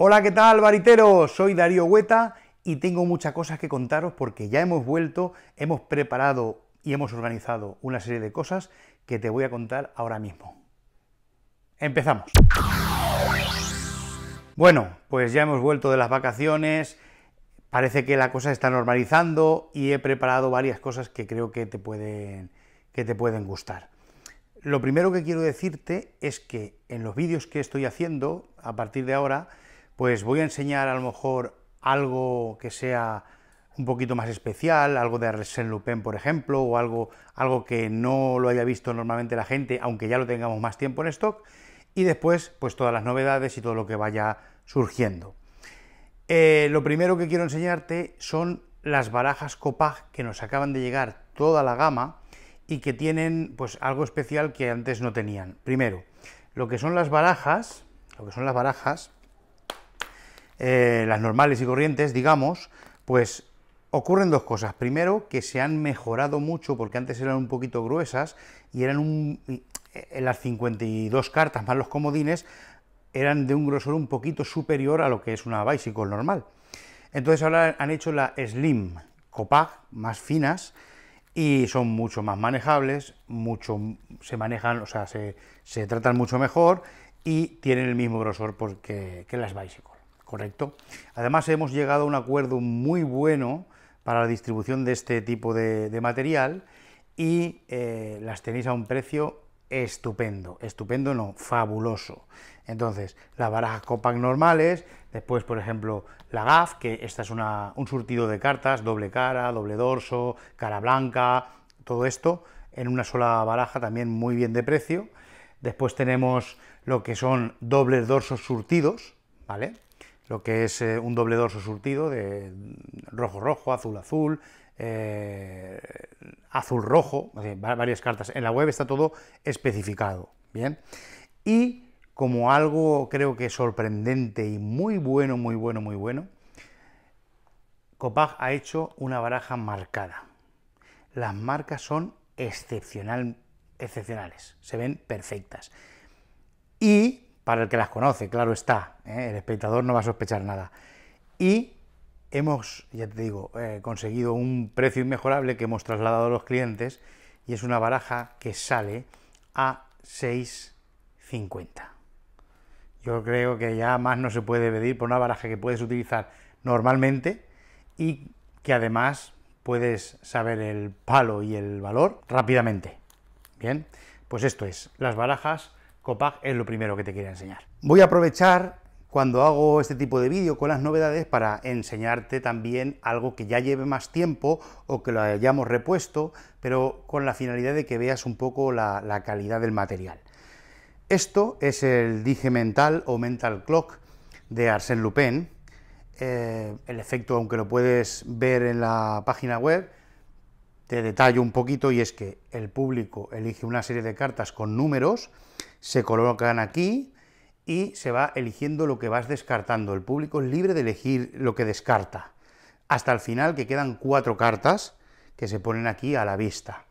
Hola, ¿qué tal, variteros? Soy Darío Hueta y tengo muchas cosas que contaros porque ya hemos vuelto, hemos preparado y hemos organizado una serie de cosas que te voy a contar ahora mismo. Empezamos. Bueno, pues ya hemos vuelto de las vacaciones, parece que la cosa está normalizando y he preparado varias cosas que creo que te pueden, que te pueden gustar. Lo primero que quiero decirte es que en los vídeos que estoy haciendo a partir de ahora, pues voy a enseñar a lo mejor algo que sea un poquito más especial, algo de Arsène Lupin, por ejemplo, o algo, algo que no lo haya visto normalmente la gente, aunque ya lo tengamos más tiempo en stock, y después, pues todas las novedades y todo lo que vaya surgiendo. Eh, lo primero que quiero enseñarte son las barajas Copag que nos acaban de llegar toda la gama y que tienen pues algo especial que antes no tenían. Primero, lo que son las barajas, lo que son las barajas, eh, las normales y corrientes, digamos, pues ocurren dos cosas. Primero, que se han mejorado mucho porque antes eran un poquito gruesas y eran un, en eh, las 52 cartas más los comodines eran de un grosor un poquito superior a lo que es una bicycle normal. Entonces ahora han hecho la slim copag más finas y son mucho más manejables, mucho se manejan, o sea, se, tratan mucho mejor y tienen el mismo grosor porque, que las bicycles. Correcto. Además hemos llegado a un acuerdo muy bueno para la distribución de este tipo de, material y eh, las tenéis a un precio estupendo, estupendo no, fabuloso. Entonces, las barajas Copac normales, después, por ejemplo, la GAF, que esta es una, un surtido de cartas, doble cara, doble dorso, cara blanca, todo esto, en una sola baraja también muy bien de precio. Después tenemos lo que son dobles dorsos surtidos, ¿vale? lo que es eh, un doble dorso surtido de rojo-rojo, azul-azul, eh, azul-rojo, varias cartas. En la web está todo especificado, ¿bien? Y como algo creo que sorprendente y muy bueno, muy bueno, muy bueno, Copag ha hecho una baraja marcada. Las marcas son excepcional, excepcionales, se ven perfectas. Y para el que las conoce, claro está, ¿eh? el espectador no va a sospechar nada. Y hemos, ya te digo, eh, conseguido un precio inmejorable que hemos trasladado a los clientes y es una baraja que sale a 6,50. Yo creo que ya más no se puede pedir por una baraja que puedes utilizar normalmente y que además puedes saber el palo y el valor rápidamente. Bien, pues esto es, las barajas es lo primero que te quería enseñar. Voy a aprovechar cuando hago este tipo de vídeo con las novedades para enseñarte también algo que ya lleve más tiempo o que lo hayamos repuesto, pero con la finalidad de que veas un poco la, calidad del material. Esto es el dije mental o mental clock de Arsène Lupin. Eh, el efecto, aunque lo puedes ver en la página web, te detallo un poquito y es que el público elige una serie de cartas con números, se colocan aquí y se va eligiendo lo que vas descartando. El público es libre de elegir lo que descarta. Hasta el final, que quedan cuatro cartas que se ponen aquí a la vista.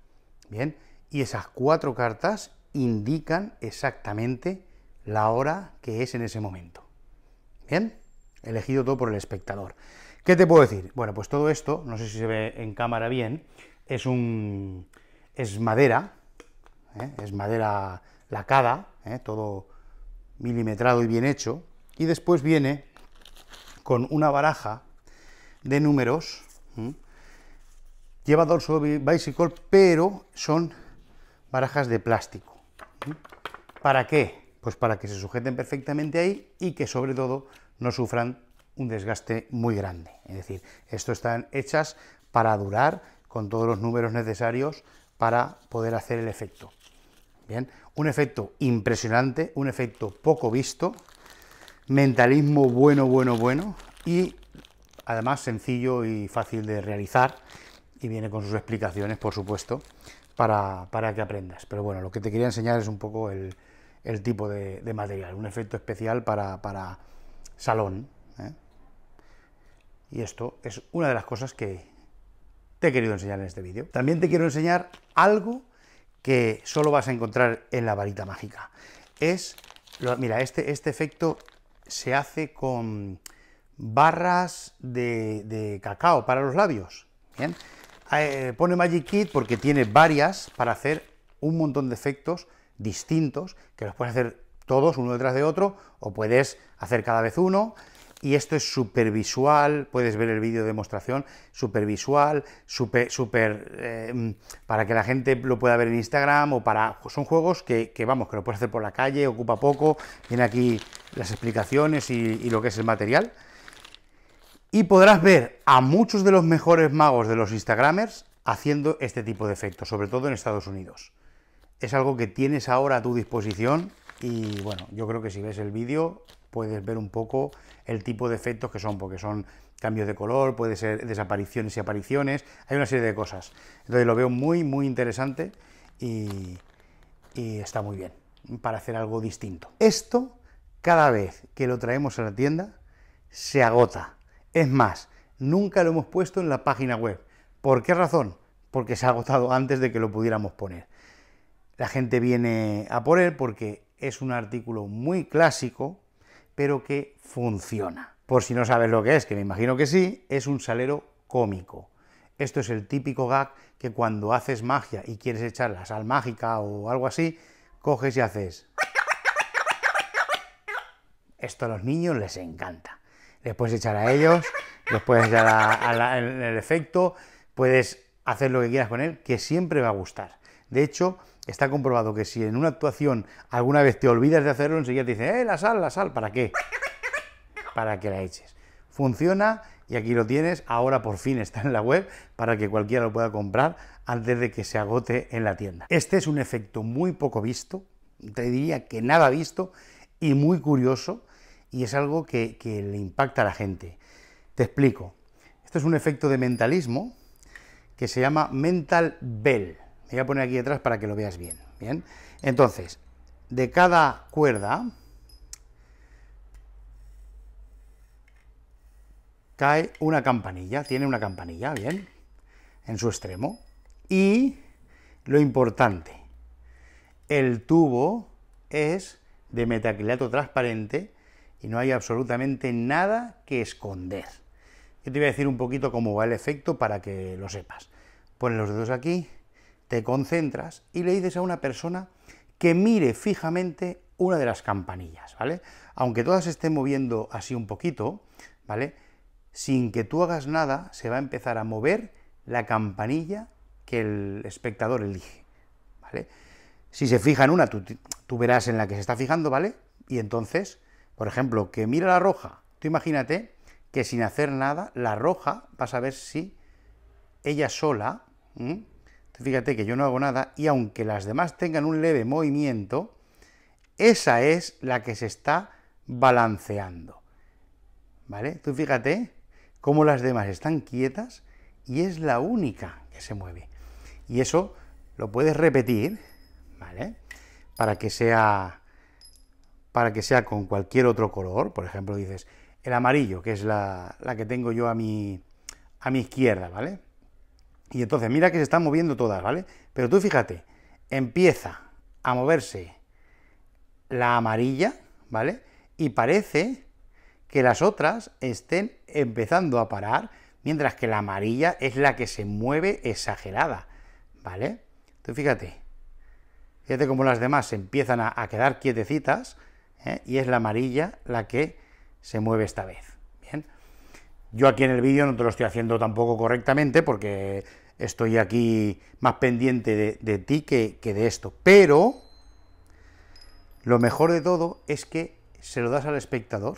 Bien, y esas cuatro cartas indican exactamente la hora que es en ese momento. Bien, elegido todo por el espectador. ¿Qué te puedo decir? Bueno, pues todo esto, no sé si se ve en cámara bien, es un... es madera, ¿eh? es madera lacada, cada ¿eh? todo milimetrado y bien hecho, y después viene con una baraja de números, llevado lleva dorso bicycle, pero son barajas de plástico. ¿Para qué? Pues para que se sujeten perfectamente ahí y que sobre todo no sufran un desgaste muy grande. Es decir, esto están hechas para durar con todos los números necesarios para poder hacer el efecto. Bien, un efecto impresionante, un efecto poco visto, mentalismo bueno, bueno, bueno y además sencillo y fácil de realizar y viene con sus explicaciones, por supuesto, para, que aprendas. Pero bueno, lo que te quería enseñar es un poco el, tipo de, material, un efecto especial para, salón. ¿eh? Y esto es una de las cosas que te he querido enseñar en este vídeo. También te quiero enseñar algo que solo vas a encontrar en la varita mágica. Es, mira, este, este efecto se hace con barras de, cacao para los labios. Bien, eh, pone Magic Kit porque tiene varias para hacer un montón de efectos distintos, que los puedes hacer todos uno detrás de otro, o puedes hacer cada vez uno, y esto es supervisual, puedes ver el vídeo de demostración, supervisual, visual, súper, em, para que la gente lo pueda ver en Instagram o para... Son juegos que, vamos, que lo puedes hacer por la calle, ocupa poco, tiene aquí las explicaciones y, y lo que es el material. Y podrás ver a muchos de los mejores magos de los Instagramers haciendo este tipo de efectos, sobre todo en Estados Unidos. Es algo que tienes ahora a tu disposición y bueno, yo creo que si ves el vídeo puedes ver un poco el tipo de efectos que son, porque son cambios de color, puede ser desapariciones y apariciones, hay una serie de cosas. Entonces lo veo muy, muy interesante y, y está muy bien para hacer algo distinto. Esto, cada vez que lo traemos a la tienda, se agota. Es más, nunca lo hemos puesto en la página web. ¿Por qué razón? Porque se ha agotado antes de que lo pudiéramos poner. La gente viene a por él porque es un artículo muy clásico, pero que funciona. Por si no sabes lo que es, que me imagino que sí, es un salero cómico. Esto es el típico gag que cuando haces magia y quieres echar la sal mágica o algo así, coges y haces... Esto a los niños les encanta. Les puedes echar a ellos, les puedes echar el efecto, puedes hacer lo que quieras con él, que siempre va a gustar. De hecho, está comprobado que si en una actuación alguna vez te olvidas de hacerlo, enseguida te dicen, ¡eh, la sal, la sal! ¿Para qué? Para que la eches. Funciona y aquí lo tienes. Ahora por fin está en la web para que cualquiera lo pueda comprar antes de que se agote en la tienda. Este es un efecto muy poco visto, te diría que nada visto y muy curioso y es algo que, que le impacta a la gente. Te explico. Esto es un efecto de mentalismo que se llama Mental Bell. Me voy a poner aquí detrás para que lo veas bien. Bien, entonces, de cada cuerda cae una campanilla, tiene una campanilla, bien, en su extremo. Y lo importante, el tubo es de metacrilato transparente y no hay absolutamente nada que esconder. Yo te voy a decir un poquito cómo va el efecto para que lo sepas. ponen los dedos aquí, te concentras y le dices a una persona que mire fijamente una de las campanillas, ¿vale? Aunque todas estén moviendo así un poquito, ¿vale? Sin que tú hagas nada, se va a empezar a mover la campanilla que el espectador elige, ¿vale? Si se fija en una, tú, verás en la que se está fijando, ¿vale? Y entonces, por ejemplo, que mira la roja. Tú imagínate que sin hacer nada, la roja, vas a ver si ella sola, fíjate que yo no hago nada y aunque las demás tengan un leve movimiento, esa es la que se está balanceando. ¿Vale? Tú fíjate cómo las demás están quietas y es la única que se mueve. Y eso lo puedes repetir, ¿vale? Para que sea para que sea con cualquier otro color, por ejemplo, dices el amarillo, que es la, que tengo yo a mi, a mi izquierda, ¿vale? Y entonces, mira que se están moviendo todas, ¿vale? Pero tú fíjate, empieza a moverse la amarilla, ¿vale? Y parece que las otras estén empezando a parar, mientras que la amarilla es la que se mueve exagerada, ¿vale? Tú fíjate, fíjate cómo las demás se empiezan a, quedar quietecitas, ¿eh? y es la amarilla la que se mueve esta vez. Yo aquí en el vídeo no te lo estoy haciendo tampoco correctamente porque estoy aquí más pendiente de, ti que, de esto. Pero lo mejor de todo es que se lo das al espectador,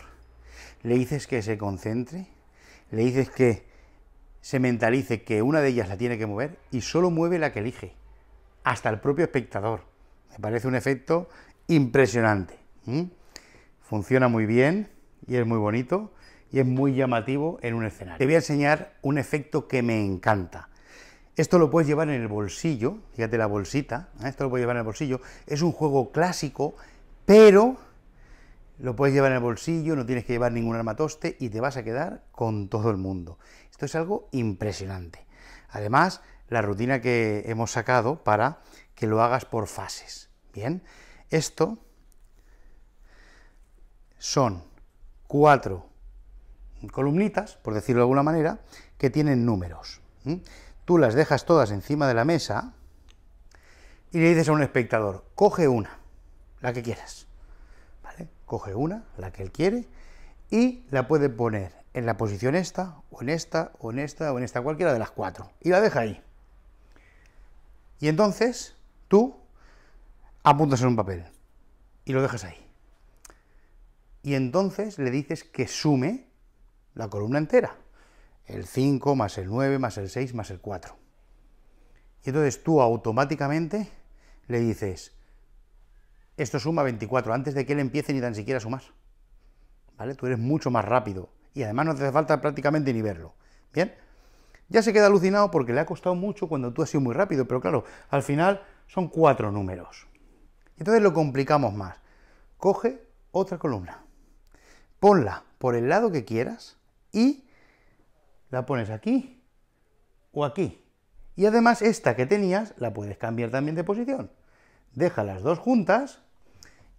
le dices que se concentre, le dices que se mentalice que una de ellas la tiene que mover y solo mueve la que elige, hasta el propio espectador. Me parece un efecto impresionante. Funciona muy bien y es muy bonito y es muy llamativo en un escenario. Te voy a enseñar un efecto que me encanta. Esto lo puedes llevar en el bolsillo, fíjate la bolsita, ¿eh? esto lo puedes llevar en el bolsillo. Es un juego clásico, pero lo puedes llevar en el bolsillo, no tienes que llevar ningún armatoste y te vas a quedar con todo el mundo. Esto es algo impresionante. Además, la rutina que hemos sacado para que lo hagas por fases. Bien, esto son cuatro columnitas, por decirlo de alguna manera, que tienen números. Tú las dejas todas encima de la mesa y le dices a un espectador, coge una, la que quieras. ¿Vale? Coge una, la que él quiere, y la puede poner en la posición esta, o en esta, o en esta, o en esta, cualquiera de las cuatro. Y la deja ahí. Y entonces tú apuntas en un papel y lo dejas ahí. Y entonces le dices que sume la columna entera. El 5 más el 9 más el 6 más el 4. Y entonces tú automáticamente le dices, esto suma 24, antes de que él empiece ni tan siquiera a sumar. ¿Vale? Tú eres mucho más rápido y además no te hace falta prácticamente ni verlo. ¿Bien? Ya se queda alucinado porque le ha costado mucho cuando tú has sido muy rápido, pero claro, al final son cuatro números. Entonces lo complicamos más. Coge otra columna, ponla por el lado que quieras y la pones aquí o aquí. Y además esta que tenías la puedes cambiar también de posición. Deja las dos juntas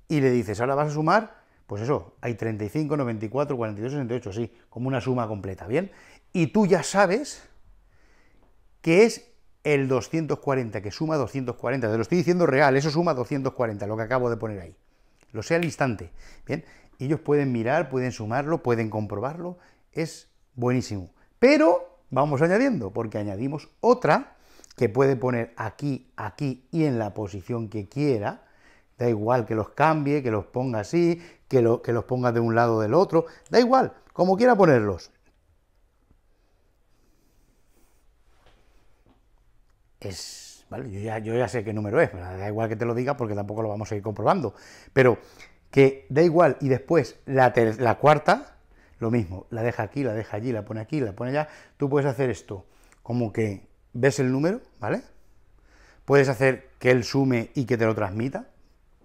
y le dices, ahora vas a sumar, pues eso, hay 35, 94, 42, 68, así, como una suma completa, ¿bien? Y tú ya sabes que es el 240, que suma 240, te lo estoy diciendo real, eso suma 240, lo que acabo de poner ahí. Lo sé al instante, ¿bien? Ellos pueden mirar, pueden sumarlo, pueden comprobarlo es buenísimo. Pero vamos añadiendo, porque añadimos otra que puede poner aquí, aquí y en la posición que quiera. Da igual que los cambie, que los ponga así, que, lo, que los ponga de un lado o del otro. Da igual, como quiera ponerlos. Es, ¿vale? yo, ya, yo ya sé qué número es, da igual que te lo diga porque tampoco lo vamos a ir comprobando. Pero que da igual y después la, la cuarta lo mismo, la deja aquí, la deja allí, la pone aquí, la pone allá, tú puedes hacer esto, como que ves el número, ¿vale? Puedes hacer que él sume y que te lo transmita,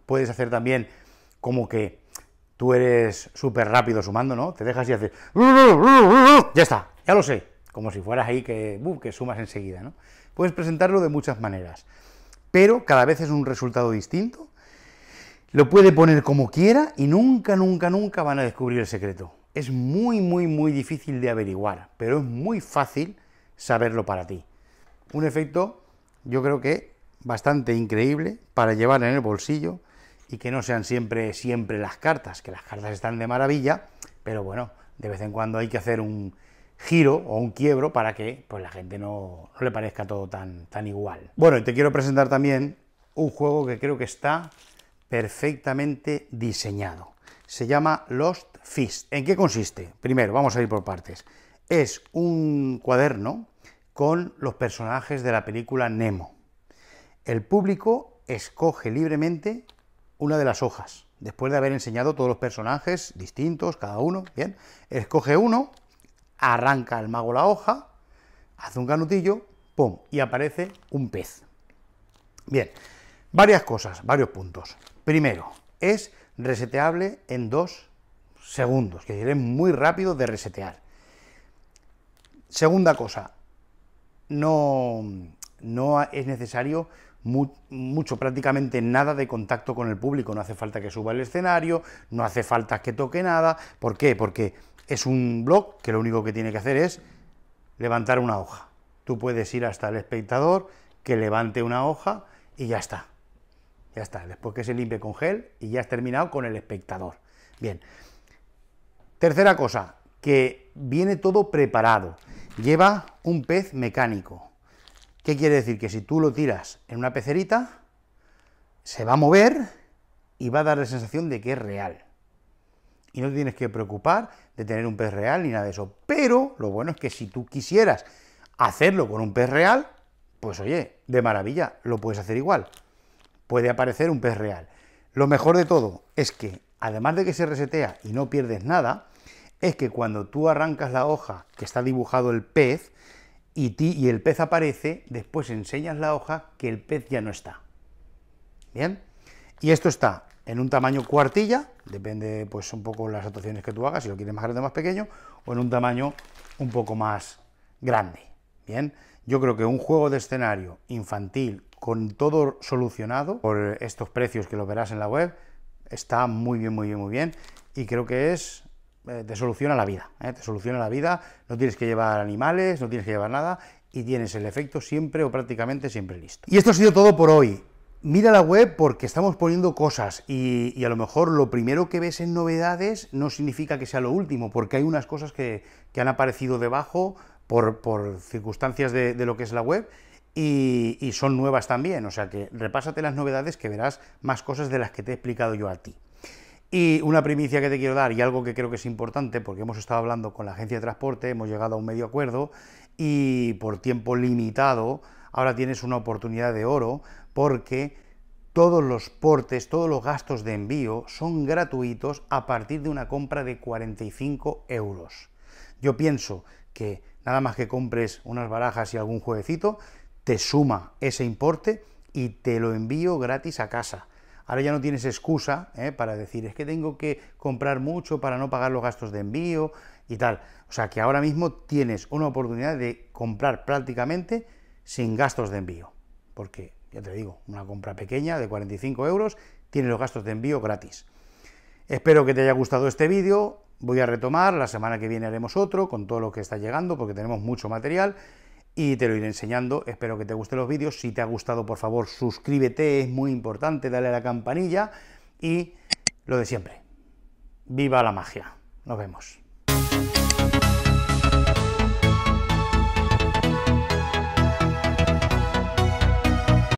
puedes hacer también como que tú eres súper rápido sumando, ¿no? Te dejas y haces... Ya está, ya lo sé, como si fueras ahí que, sumas enseguida, ¿no? Puedes presentarlo de muchas maneras, pero cada vez es un resultado distinto lo puede poner como quiera y nunca, nunca, nunca van a descubrir el secreto. Es muy, muy, muy difícil de averiguar, pero es muy fácil saberlo para ti. Un efecto, yo creo que bastante increíble para llevar en el bolsillo y que no sean siempre, siempre las cartas, que las cartas están de maravilla, pero bueno, de vez en cuando hay que hacer un giro o un quiebro para que pues, la gente no, le parezca todo tan, tan igual. Bueno, y te quiero presentar también un juego que creo que está perfectamente diseñado. Se llama Lost Fist. ¿En qué consiste? Primero, vamos a ir por partes. Es un cuaderno con los personajes de la película Nemo. El público escoge libremente una de las hojas. Después de haber enseñado todos los personajes distintos, cada uno, bien, escoge uno, arranca el mago la hoja, hace un canutillo, pum, y aparece un pez. Bien, varias cosas, varios puntos. Primero, es reseteable en dos segundos, que decir, es muy rápido de resetear. Segunda cosa, no, no es necesario mucho, prácticamente nada de contacto con el público, no hace falta que suba el escenario, no hace falta que toque nada, ¿por qué? Porque es un blog que lo único que tiene que hacer es levantar una hoja. Tú puedes ir hasta el espectador, que levante una hoja y ya está. Ya está, después que se limpie con gel y ya has terminado con el espectador. Bien. Tercera cosa, que viene todo preparado. Lleva un pez mecánico. ¿Qué quiere decir? Que si tú lo tiras en una pecerita, se va a mover y va a dar la sensación de que es real. Y no te tienes que preocupar de tener un pez real ni nada de eso. Pero lo bueno es que si tú quisieras hacerlo con un pez real, pues oye, de maravilla, lo puedes hacer igual puede aparecer un pez real. Lo mejor de todo es que, además de que se resetea y no pierdes nada, es que cuando tú arrancas la hoja que está dibujado el pez y, ti, y el pez aparece, después enseñas la hoja que el pez ya no está. ¿Bien? Y esto está en un tamaño cuartilla, depende pues un poco las actuaciones que tú hagas, si lo quieres más grande o más pequeño, o en un tamaño un poco más grande. Bien, yo creo que un juego de escenario infantil con todo solucionado por estos precios que lo verás en la web, está muy bien, muy bien, muy bien. Y creo que es eh, te soluciona la vida, ¿eh? te soluciona la vida, no tienes que llevar animales, no tienes que llevar nada y tienes el efecto siempre o prácticamente siempre listo. Y esto ha sido todo por hoy. Mira la web porque estamos poniendo cosas y, a lo mejor lo primero que ves en novedades no significa que sea lo último, porque hay unas cosas que, que han aparecido debajo por, circunstancias de lo que es la web y, son nuevas también, o sea que repásate las novedades que verás más cosas de las que te he explicado yo a ti. Y una primicia que te quiero dar y algo que creo que es importante porque hemos estado hablando con la agencia de transporte, hemos llegado a un medio acuerdo y por tiempo limitado ahora tienes una oportunidad de oro porque todos los portes, todos los gastos de envío son gratuitos a partir de una compra de 45 euros. Yo pienso que nada más que compres unas barajas y algún jueguecito, te suma ese importe y te lo envío gratis a casa. Ahora ya no tienes excusa ¿eh? para decir, es que tengo que comprar mucho para no pagar los gastos de envío y tal. O sea que ahora mismo tienes una oportunidad de comprar prácticamente sin gastos de envío. Porque, ya te digo, una compra pequeña de 45 euros tiene los gastos de envío gratis. Espero que te haya gustado este vídeo. Voy a retomar, la semana que viene haremos otro con todo lo que está llegando porque tenemos mucho material y te lo iré enseñando. Espero que te gusten los vídeos. Si te ha gustado, por favor, suscríbete, es muy importante, dale a la campanilla y lo de siempre. ¡Viva la magia! Nos vemos.